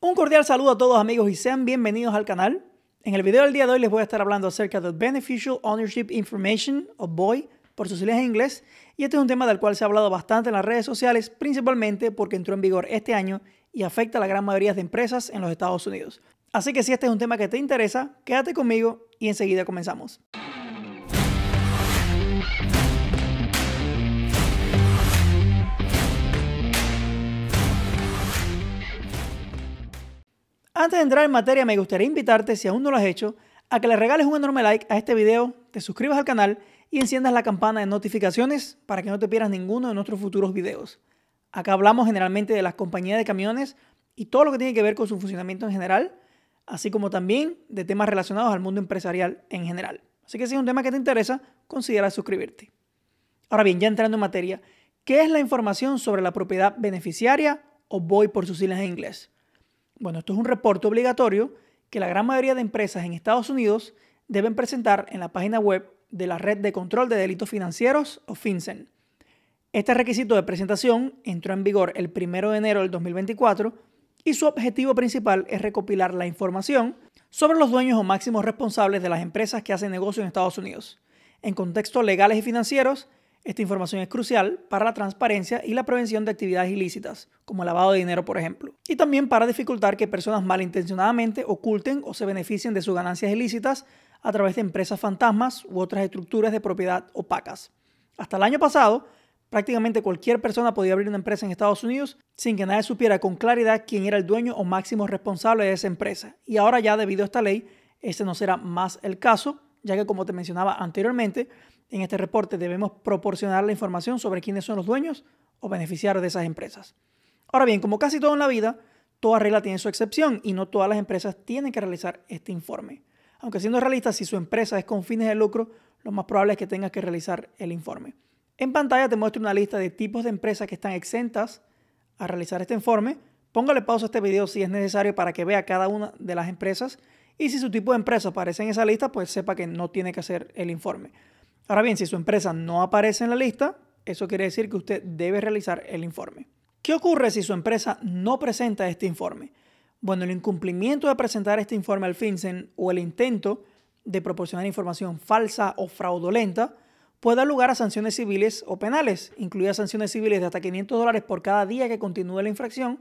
Un cordial saludo a todos amigos y sean bienvenidos al canal. En el video del día de hoy les voy a estar hablando acerca del Beneficial Ownership Information o BOI por sus siglas en inglés y este es un tema del cual se ha hablado bastante en las redes sociales principalmente porque entró en vigor este año y afecta a la gran mayoría de empresas en los Estados Unidos. Así que si este es un tema que te interesa, quédate conmigo y enseguida comenzamos. Antes de entrar en materia, me gustaría invitarte, si aún no lo has hecho, a que le regales un enorme like a este video, te suscribas al canal y enciendas la campana de notificaciones para que no te pierdas ninguno de nuestros futuros videos. Acá hablamos generalmente de las compañías de camiones y todo lo que tiene que ver con su funcionamiento en general, así como también de temas relacionados al mundo empresarial en general. Así que si es un tema que te interesa, considera suscribirte. Ahora bien, ya entrando en materia, ¿qué es la información sobre la propiedad beneficiaria o voy por sus siglas en inglés? Bueno, esto es un reporte obligatorio que la gran mayoría de empresas en Estados Unidos deben presentar en la página web de la Red de Control de Delitos Financieros o FinCEN. Este requisito de presentación entró en vigor el 1 de enero del 2024 y su objetivo principal es recopilar la información sobre los dueños o máximos responsables de las empresas que hacen negocio en Estados Unidos, en contextos legales y financieros esta información es crucial para la transparencia y la prevención de actividades ilícitas, como el lavado de dinero, por ejemplo, y también para dificultar que personas malintencionadamente oculten o se beneficien de sus ganancias ilícitas a través de empresas fantasmas u otras estructuras de propiedad opacas. Hasta el año pasado, prácticamente cualquier persona podía abrir una empresa en Estados Unidos sin que nadie supiera con claridad quién era el dueño o máximo responsable de esa empresa. Y ahora ya, debido a esta ley, este no será más el caso, ya que como te mencionaba anteriormente, en este reporte debemos proporcionar la información sobre quiénes son los dueños o beneficiarios de esas empresas. Ahora bien, como casi todo en la vida, toda regla tiene su excepción y no todas las empresas tienen que realizar este informe. Aunque siendo realista, si su empresa es con fines de lucro, lo más probable es que tenga que realizar el informe. En pantalla te muestro una lista de tipos de empresas que están exentas a realizar este informe. Póngale pausa a este video si es necesario para que vea cada una de las empresas y si su tipo de empresa aparece en esa lista, pues sepa que no tiene que hacer el informe. Ahora bien, si su empresa no aparece en la lista, eso quiere decir que usted debe realizar el informe. ¿Qué ocurre si su empresa no presenta este informe? Bueno, el incumplimiento de presentar este informe al FinCEN o el intento de proporcionar información falsa o fraudulenta puede dar lugar a sanciones civiles o penales, incluidas sanciones civiles de hasta 500 dólares por cada día que continúe la infracción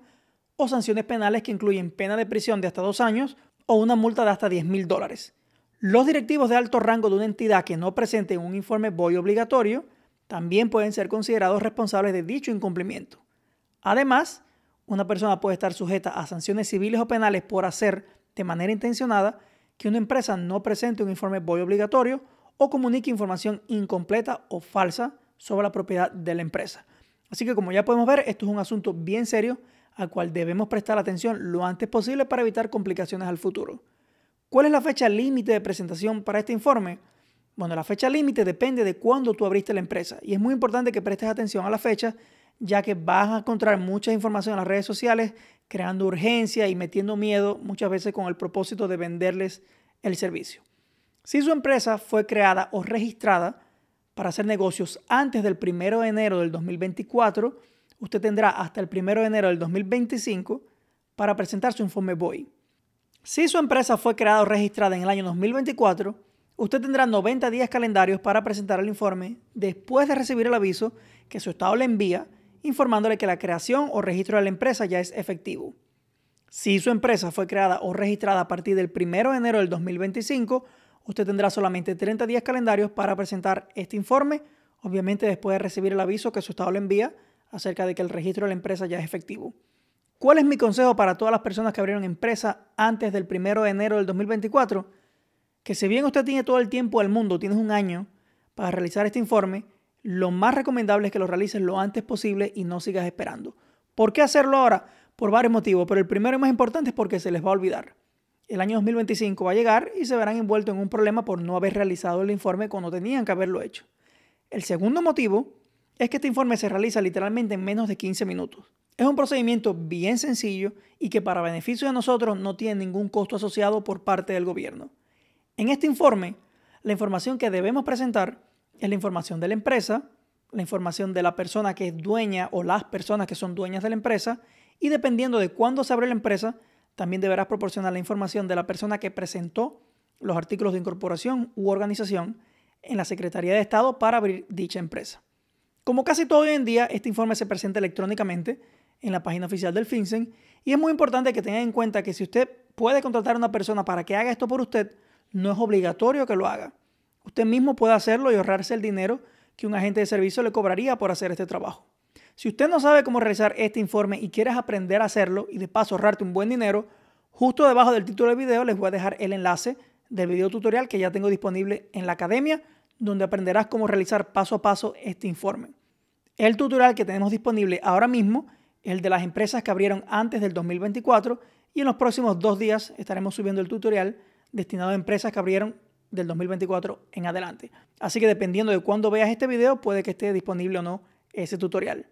o sanciones penales que incluyen pena de prisión de hasta dos años o una multa de hasta 10 mil dólares. Los directivos de alto rango de una entidad que no presenten un informe BOI obligatorio también pueden ser considerados responsables de dicho incumplimiento. Además, una persona puede estar sujeta a sanciones civiles o penales por hacer, de manera intencionada, que una empresa no presente un informe BOI obligatorio o comunique información incompleta o falsa sobre la propiedad de la empresa. Así que como ya podemos ver, esto es un asunto bien serio al cual debemos prestar atención lo antes posible para evitar complicaciones al futuro. ¿Cuál es la fecha límite de presentación para este informe? Bueno, la fecha límite depende de cuándo tú abriste la empresa y es muy importante que prestes atención a la fecha ya que vas a encontrar mucha información en las redes sociales creando urgencia y metiendo miedo muchas veces con el propósito de venderles el servicio. Si su empresa fue creada o registrada para hacer negocios antes del 1 de enero del 2024, usted tendrá hasta el 1 de enero del 2025 para presentar su informe BOI. Si su empresa fue creada o registrada en el año 2024, usted tendrá 90 días calendarios para presentar el informe después de recibir el aviso que su estado le envía informándole que la creación o registro de la empresa ya es efectivo. Si su empresa fue creada o registrada a partir del 1 de enero del 2025, usted tendrá solamente 30 días calendarios para presentar este informe, obviamente después de recibir el aviso que su estado le envía acerca de que el registro de la empresa ya es efectivo. ¿Cuál es mi consejo para todas las personas que abrieron empresa antes del 1 de enero del 2024? Que si bien usted tiene todo el tiempo del mundo, tienes un año para realizar este informe, lo más recomendable es que lo realices lo antes posible y no sigas esperando. ¿Por qué hacerlo ahora? Por varios motivos, pero el primero y más importante es porque se les va a olvidar. El año 2025 va a llegar y se verán envueltos en un problema por no haber realizado el informe cuando tenían que haberlo hecho. El segundo motivo es que este informe se realiza literalmente en menos de 15 minutos. Es un procedimiento bien sencillo y que para beneficio de nosotros no tiene ningún costo asociado por parte del gobierno. En este informe, la información que debemos presentar es la información de la empresa, la información de la persona que es dueña o las personas que son dueñas de la empresa y dependiendo de cuándo se abre la empresa, también deberás proporcionar la información de la persona que presentó los artículos de incorporación u organización en la Secretaría de Estado para abrir dicha empresa. Como casi todo hoy en día, este informe se presenta electrónicamente en la página oficial del FinCEN. Y es muy importante que tengan en cuenta que si usted puede contratar a una persona para que haga esto por usted, no es obligatorio que lo haga. Usted mismo puede hacerlo y ahorrarse el dinero que un agente de servicio le cobraría por hacer este trabajo. Si usted no sabe cómo realizar este informe y quieres aprender a hacerlo y de paso ahorrarte un buen dinero, justo debajo del título del video les voy a dejar el enlace del video tutorial que ya tengo disponible en la academia, donde aprenderás cómo realizar paso a paso este informe. El tutorial que tenemos disponible ahora mismo el de las empresas que abrieron antes del 2024 y en los próximos dos días estaremos subiendo el tutorial destinado a empresas que abrieron del 2024 en adelante. Así que dependiendo de cuándo veas este video, puede que esté disponible o no ese tutorial.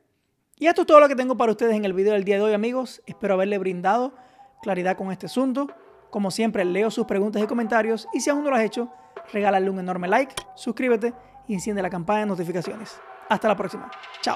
Y esto es todo lo que tengo para ustedes en el video del día de hoy, amigos. Espero haberle brindado claridad con este asunto. Como siempre, leo sus preguntas y comentarios y si aún no lo has hecho, regálale un enorme like, suscríbete y enciende la campana de notificaciones. Hasta la próxima. Chao.